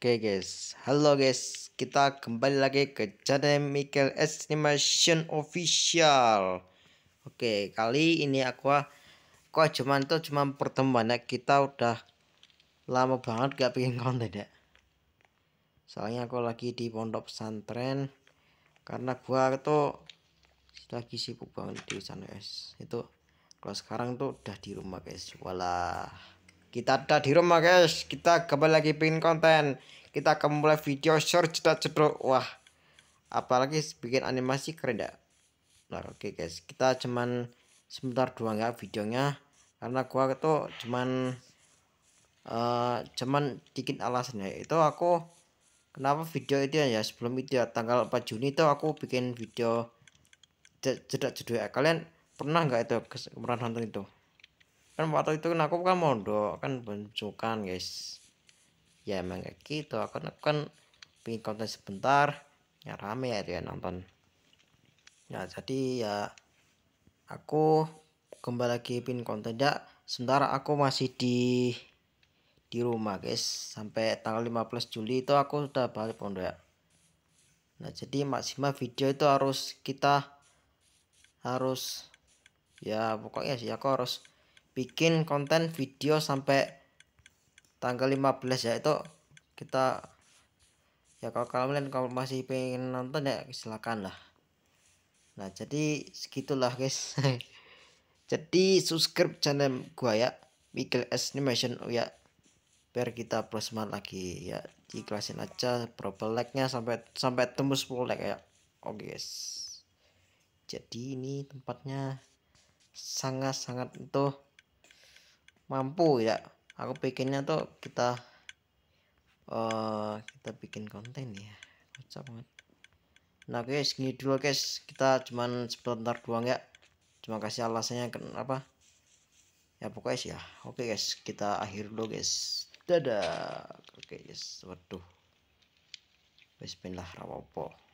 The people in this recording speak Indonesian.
Oke guys, halo guys, kita kembali lagi ke channel Michael S Animation Official. Oke, kali ini aku kok cuman tuh cuman pertemuan ya kita udah lama banget gak bikin konten ya. Soalnya aku lagi di pondok pesantren karena gua tuh lagi sibuk banget di sana guys. Itu kalau sekarang tuh udah di rumah guys. Walah kita ada di rumah guys kita kembali lagi bikin konten kita akan mulai video short cedak cedro wah apalagi bikin animasi keren ya nah oke okay guys kita cuman sebentar doang ya videonya karena gua itu cuman uh, cuman dikit alasnya itu aku kenapa video itu ya, ya sebelum itu ya tanggal 4 Juni itu aku bikin video jeda jeda ya kalian pernah nggak itu pernah nonton itu kan waktu itu kan aku kan mondok kan bencukan guys ya emang kayak gitu aku kan, kan pingin konten sebentar ya rame ya dia nonton ya jadi ya aku kembali lagi pin konten ya sementara aku masih di di rumah guys sampai tanggal 15 Juli itu aku sudah balik pondok ya nah jadi maksimal video itu harus kita harus ya pokoknya sih aku harus bikin konten video sampai tanggal 15 ya itu kita ya kalau kalian kalau masih pengen nonton ya silakan lah nah jadi segitulah guys jadi subscribe channel gua ya Michael Animation oh ya biar kita plus lagi ya diklasin aja berapa like nya sampai sampai tembus 10 like ya oke guys jadi ini tempatnya sangat-sangat itu mampu ya aku bikinnya tuh kita uh, kita bikin konten ya kocak banget nah guys gini dulu guys kita cuman sebentar doang ya cuma kasih alasannya kenapa ya pokoknya sih ya oke guys kita akhir dulu guys dadah oke guys waduh po